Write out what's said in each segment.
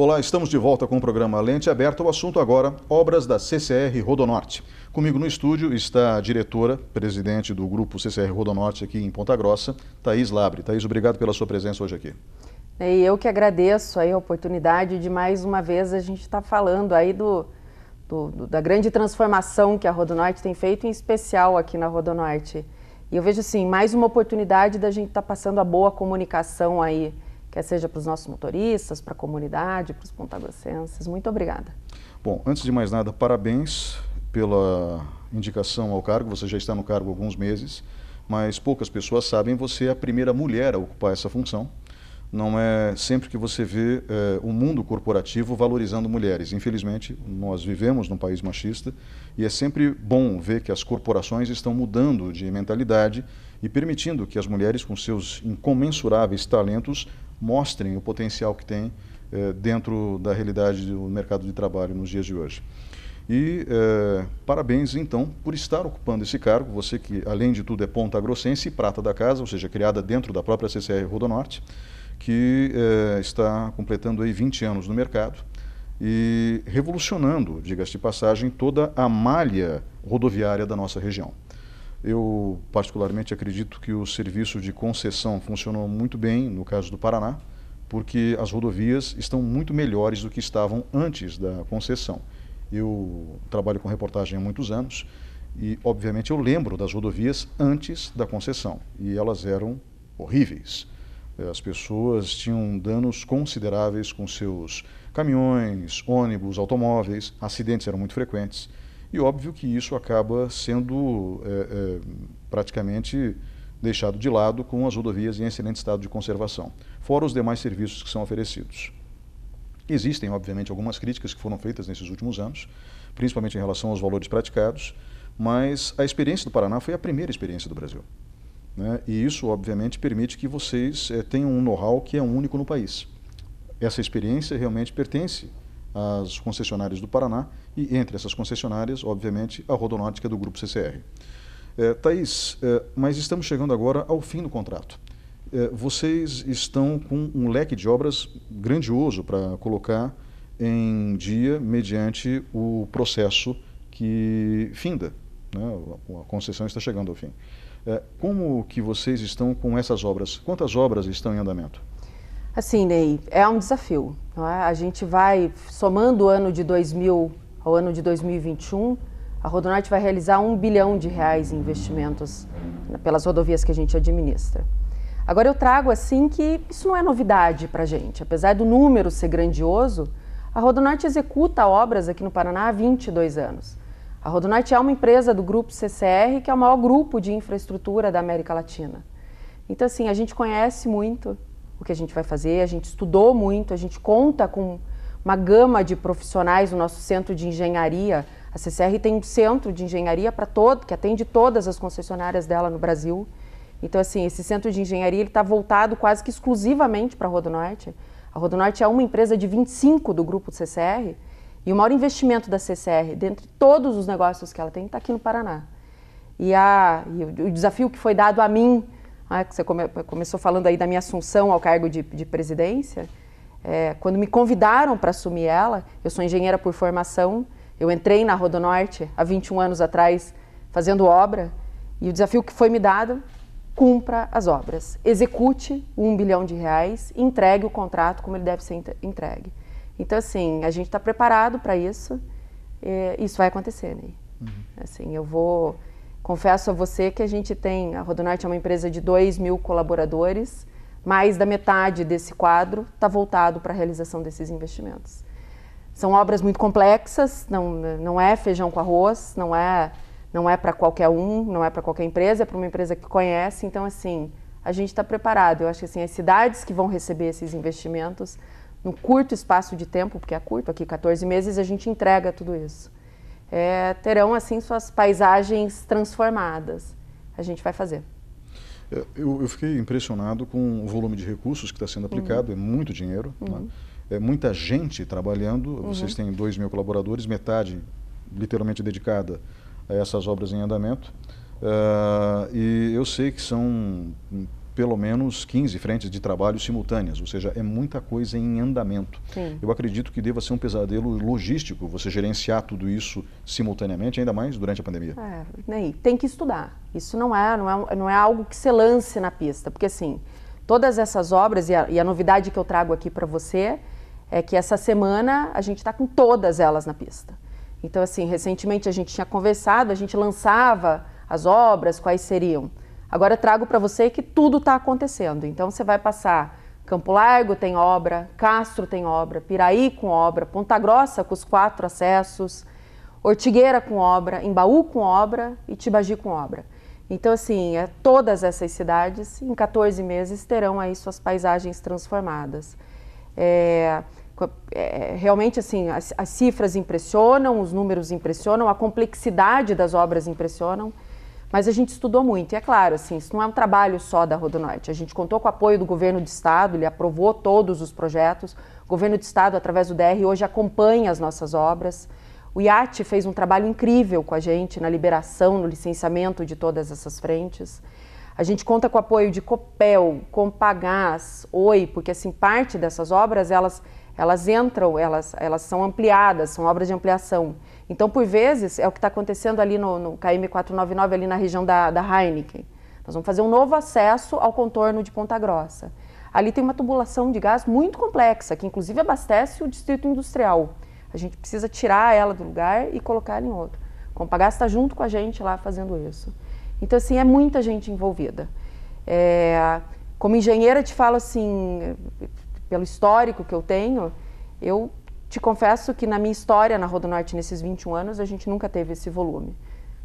Olá, estamos de volta com o programa Lente Aberta. O assunto agora, obras da CCR Rodonorte. Comigo no estúdio está a diretora, presidente do grupo CCR Rodonorte aqui em Ponta Grossa, Thaís Labre. Thaís, obrigado pela sua presença hoje aqui. É, e eu que agradeço aí a oportunidade de mais uma vez a gente estar tá falando aí do, do, do, da grande transformação que a Rodonorte tem feito, em especial aqui na Rodonorte. E eu vejo assim, mais uma oportunidade da gente estar tá passando a boa comunicação aí, quer seja para os nossos motoristas, para a comunidade, para os pontagocenses. Muito obrigada. Bom, antes de mais nada, parabéns pela indicação ao cargo. Você já está no cargo há alguns meses, mas poucas pessoas sabem, você é a primeira mulher a ocupar essa função. Não é sempre que você vê é, o mundo corporativo valorizando mulheres. Infelizmente, nós vivemos num país machista e é sempre bom ver que as corporações estão mudando de mentalidade e permitindo que as mulheres, com seus incomensuráveis talentos, mostrem o potencial que têm eh, dentro da realidade do mercado de trabalho nos dias de hoje. E eh, parabéns, então, por estar ocupando esse cargo, você que, além de tudo, é ponta grossense e prata da casa, ou seja, criada dentro da própria CCR Rodonorte, que eh, está completando aí 20 anos no mercado e revolucionando, diga-se de passagem, toda a malha rodoviária da nossa região. Eu, particularmente, acredito que o serviço de concessão funcionou muito bem, no caso do Paraná, porque as rodovias estão muito melhores do que estavam antes da concessão. Eu trabalho com reportagem há muitos anos e, obviamente, eu lembro das rodovias antes da concessão e elas eram horríveis. Eh, as pessoas tinham danos consideráveis com seus caminhões, ônibus, automóveis, acidentes eram muito frequentes. E óbvio que isso acaba sendo é, é, praticamente deixado de lado com as rodovias em excelente estado de conservação, fora os demais serviços que são oferecidos. Existem, obviamente, algumas críticas que foram feitas nesses últimos anos, principalmente em relação aos valores praticados, mas a experiência do Paraná foi a primeira experiência do Brasil. Né? E isso, obviamente, permite que vocês é, tenham um know-how que é único no país. Essa experiência realmente pertence as concessionárias do Paraná e, entre essas concessionárias, obviamente, a Rodonáutica do Grupo CCR. É, Thaís, é, mas estamos chegando agora ao fim do contrato. É, vocês estão com um leque de obras grandioso para colocar em dia mediante o processo que finda. Né? A concessão está chegando ao fim. É, como que vocês estão com essas obras? Quantas obras estão em andamento? Assim, Ney, é um desafio. É? A gente vai, somando o ano de 2000 ao ano de 2021, a Rodonorte vai realizar um bilhão de reais em investimentos pelas rodovias que a gente administra. Agora eu trago assim que isso não é novidade para a gente. Apesar do número ser grandioso, a Rodonorte executa obras aqui no Paraná há 22 anos. A Rodonorte é uma empresa do grupo CCR, que é o maior grupo de infraestrutura da América Latina. Então, assim, a gente conhece muito, o que a gente vai fazer. A gente estudou muito, a gente conta com uma gama de profissionais no nosso centro de engenharia. A CCR tem um centro de engenharia para todo, que atende todas as concessionárias dela no Brasil. Então, assim, esse centro de engenharia está voltado quase que exclusivamente para a Rodonorte. A Rodonorte é uma empresa de 25 do grupo CCR e o maior investimento da CCR, dentre todos os negócios que ela tem, está aqui no Paraná. E, a, e o desafio que foi dado a mim ah, você come, começou falando aí da minha assunção ao cargo de, de presidência, é, quando me convidaram para assumir ela, eu sou engenheira por formação, eu entrei na Rodonorte há 21 anos atrás fazendo obra e o desafio que foi me dado, cumpra as obras, execute um bilhão de reais, entregue o contrato como ele deve ser entregue. Então, assim, a gente está preparado para isso, isso vai acontecer, né? Uhum. Assim, eu vou Confesso a você que a gente tem, a Rodonorte é uma empresa de 2 mil colaboradores, mais da metade desse quadro está voltado para a realização desses investimentos. São obras muito complexas, não, não é feijão com arroz, não é, não é para qualquer um, não é para qualquer empresa, é para uma empresa que conhece, então assim, a gente está preparado. Eu acho que assim, as cidades que vão receber esses investimentos, no curto espaço de tempo, porque é curto, aqui 14 meses, a gente entrega tudo isso é, terão assim suas paisagens transformadas. A gente vai fazer. É, eu, eu fiquei impressionado com o volume de recursos que está sendo aplicado, uhum. é muito dinheiro, né? uhum. né? é muita gente trabalhando. Uhum. Vocês têm 2 mil colaboradores, metade literalmente dedicada a essas obras em andamento. Uh, e eu sei que são pelo menos 15 frentes de trabalho simultâneas, ou seja, é muita coisa em andamento. Sim. Eu acredito que deva ser um pesadelo logístico você gerenciar tudo isso simultaneamente, ainda mais durante a pandemia. É, tem que estudar. Isso não é, não é, não é algo que se lance na pista, porque assim, todas essas obras e a, e a novidade que eu trago aqui para você é que essa semana a gente está com todas elas na pista. Então, assim, recentemente a gente tinha conversado, a gente lançava as obras, quais seriam. Agora trago para você que tudo está acontecendo. Então você vai passar Campo Largo tem obra, Castro tem obra, Piraí com obra, Ponta Grossa com os quatro acessos, Ortigueira com obra, Embaú com obra e Tibagi com obra. Então, assim, é, todas essas cidades, em 14 meses, terão aí suas paisagens transformadas. É, é, realmente, assim, as, as cifras impressionam, os números impressionam, a complexidade das obras impressionam. Mas a gente estudou muito, e é claro, assim, isso não é um trabalho só da Rodonorte. A gente contou com o apoio do governo de estado, ele aprovou todos os projetos. O governo de estado, através do DR, hoje acompanha as nossas obras. O IAT fez um trabalho incrível com a gente na liberação, no licenciamento de todas essas frentes. A gente conta com o apoio de Copel, Compagás, Oi, porque assim parte dessas obras elas elas entram, elas, elas são ampliadas, são obras de ampliação. Então, por vezes, é o que está acontecendo ali no, no KM 499, ali na região da, da Heineken. Nós vamos fazer um novo acesso ao contorno de Ponta Grossa. Ali tem uma tubulação de gás muito complexa, que inclusive abastece o distrito industrial. A gente precisa tirar ela do lugar e colocar ela em outro. O Compagás está junto com a gente lá fazendo isso. Então, assim, é muita gente envolvida. É, como engenheira, te falo assim, pelo histórico que eu tenho, eu te confesso que na minha história na Rodo Norte, nesses 21 anos, a gente nunca teve esse volume.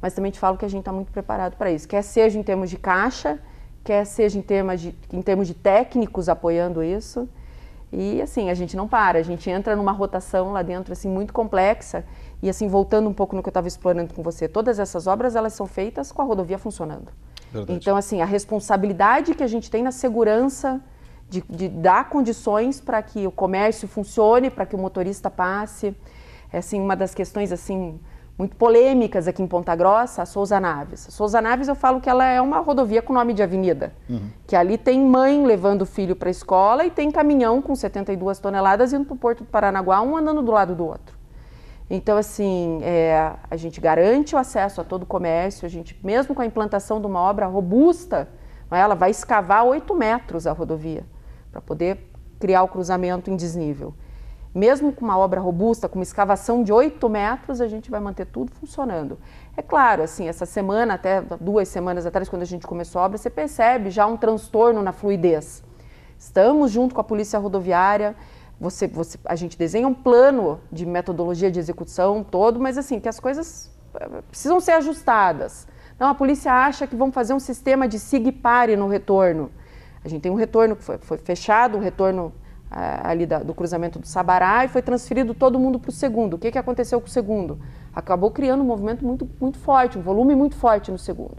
Mas também te falo que a gente está muito preparado para isso, quer seja em termos de caixa, quer seja em termos de, em termos de técnicos apoiando isso. E assim, a gente não para, a gente entra numa rotação lá dentro assim muito complexa. E assim, voltando um pouco no que eu estava explorando com você, todas essas obras elas são feitas com a rodovia funcionando. Verdade. Então assim, a responsabilidade que a gente tem na segurança de, de dar condições para que o comércio funcione, para que o motorista passe, é assim uma das questões assim muito polêmicas aqui em Ponta Grossa, a Souza Naves. A Souza Naves eu falo que ela é uma rodovia com nome de avenida, uhum. que ali tem mãe levando o filho para a escola e tem caminhão com 72 toneladas indo para o Porto do Paranaguá, um andando do lado do outro. Então, assim, é, a gente garante o acesso a todo o comércio, a gente, mesmo com a implantação de uma obra robusta, é? ela vai escavar 8 metros a rodovia para poder criar o cruzamento em desnível. Mesmo com uma obra robusta, com uma escavação de 8 metros, a gente vai manter tudo funcionando. É claro, assim, essa semana, até duas semanas atrás, quando a gente começou a obra, você percebe já um transtorno na fluidez. Estamos junto com a polícia rodoviária, você, você, a gente desenha um plano de metodologia de execução todo, mas assim, que as coisas eh, precisam ser ajustadas. Não, a polícia acha que vão fazer um sistema de siga pare no retorno. A gente tem um retorno que foi, foi fechado, um retorno ali da, do cruzamento do Sabará e foi transferido todo mundo para o segundo. O que, que aconteceu com o segundo? Acabou criando um movimento muito, muito forte, um volume muito forte no segundo.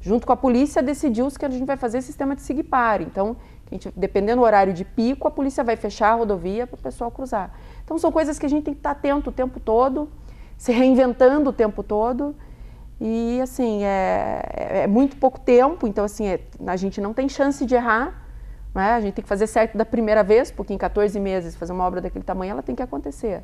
Junto com a polícia, decidiu-se que a gente vai fazer sistema de SIGPAR. Então, gente, dependendo do horário de pico, a polícia vai fechar a rodovia para o pessoal cruzar. Então, são coisas que a gente tem que estar tá atento o tempo todo, se reinventando o tempo todo. E, assim, é, é, é muito pouco tempo, então, assim, é, a gente não tem chance de errar né? A gente tem que fazer certo da primeira vez, porque em 14 meses fazer uma obra daquele tamanho ela tem que acontecer.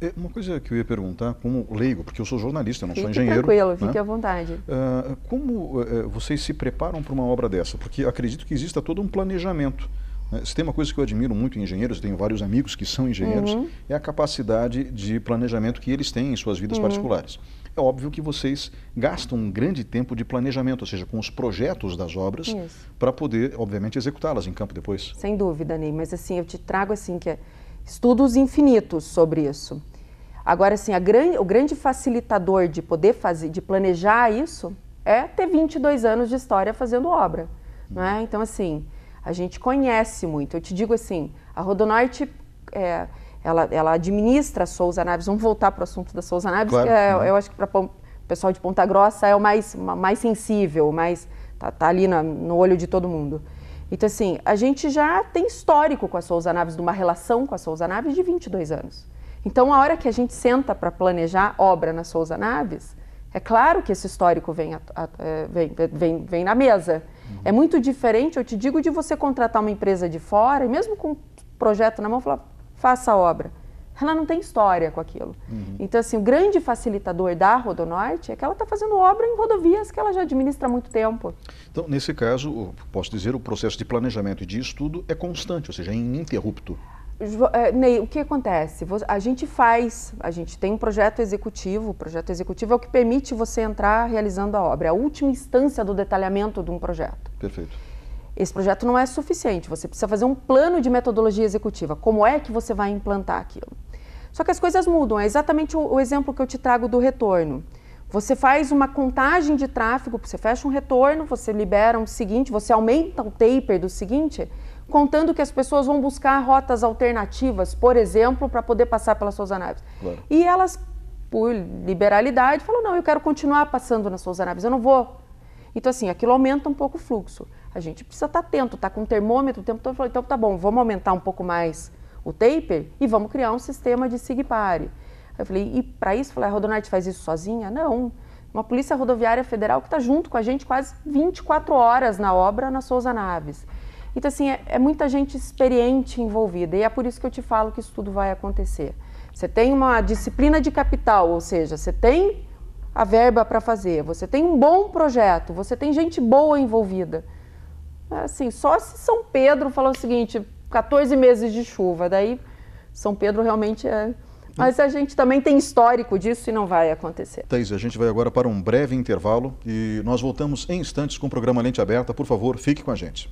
É, uma coisa que eu ia perguntar, como leigo, porque eu sou jornalista, eu não fique sou engenheiro. Tranquilo, né? fique à vontade. Uh, como uh, vocês se preparam para uma obra dessa? Porque acredito que exista todo um planejamento. Né? Se tem uma coisa que eu admiro muito em engenheiros, tenho vários amigos que são engenheiros, uhum. é a capacidade de planejamento que eles têm em suas vidas uhum. particulares é óbvio que vocês gastam um grande tempo de planejamento, ou seja, com os projetos das obras, para poder, obviamente, executá-las em campo depois. Sem dúvida, Ney, mas assim, eu te trago assim que é estudos infinitos sobre isso. Agora, assim, grande o grande facilitador de poder fazer, de planejar isso, é ter 22 anos de história fazendo obra, hum. né? Então, assim, a gente conhece muito. Eu te digo assim, a Rodonorte... É ela, ela administra a Souza Naves. Vamos voltar para o assunto da Souza Naves, claro, que é, eu acho que para o pessoal de Ponta Grossa é o mais, mais sensível, mais tá, tá ali no, no olho de todo mundo. Então, assim, a gente já tem histórico com a Souza Naves, de uma relação com a Souza Naves de 22 anos. Então, a hora que a gente senta para planejar obra na Souza Naves, é claro que esse histórico vem, a, a, é, vem, vem, vem, na mesa. Uhum. É muito diferente, eu te digo, de você contratar uma empresa de fora e mesmo com um projeto na mão, falar, faça a obra. Ela não tem história com aquilo. Uhum. Então, assim, o grande facilitador da Rodonorte é que ela está fazendo obra em rodovias que ela já administra há muito tempo. Então, nesse caso, posso dizer, o processo de planejamento e de estudo é constante, ou seja, é ininterrupto. É, Ney, o que acontece? A gente faz, a gente tem um projeto executivo, o projeto executivo é o que permite você entrar realizando a obra, é a última instância do detalhamento de um projeto. Perfeito esse projeto não é suficiente, você precisa fazer um plano de metodologia executiva. Como é que você vai implantar aquilo? Só que as coisas mudam, é exatamente o, o exemplo que eu te trago do retorno. Você faz uma contagem de tráfego, você fecha um retorno, você libera um seguinte, você aumenta o taper do seguinte, contando que as pessoas vão buscar rotas alternativas, por exemplo, para poder passar pelas suas naves. Claro. E elas, por liberalidade, falam: não, eu quero continuar passando nas suas naves, eu não vou. Então, assim, aquilo aumenta um pouco o fluxo a gente precisa estar tá atento, estar tá com um termômetro o tempo todo, então tá bom, vamos aumentar um pouco mais o taper e vamos criar um sistema de sig pare. Eu falei, e para isso, falei, a Rodonarte faz isso sozinha? Não. Uma Polícia Rodoviária Federal que está junto com a gente quase 24 horas na obra na Souza Naves. Então, assim, é, é, muita gente experiente envolvida e é por isso que eu te falo que isso tudo vai acontecer. Você tem uma disciplina de capital, ou seja, você tem a verba para fazer, você tem um bom projeto, você tem gente boa envolvida. É, assim, só se São Pedro falar o seguinte, 14 meses de chuva, daí São Pedro realmente é... Mas a gente também tem histórico disso e não vai acontecer. Thaís, a gente vai agora para um breve intervalo e nós voltamos em instantes com o programa Lente Aberta. Por favor, fique com a gente.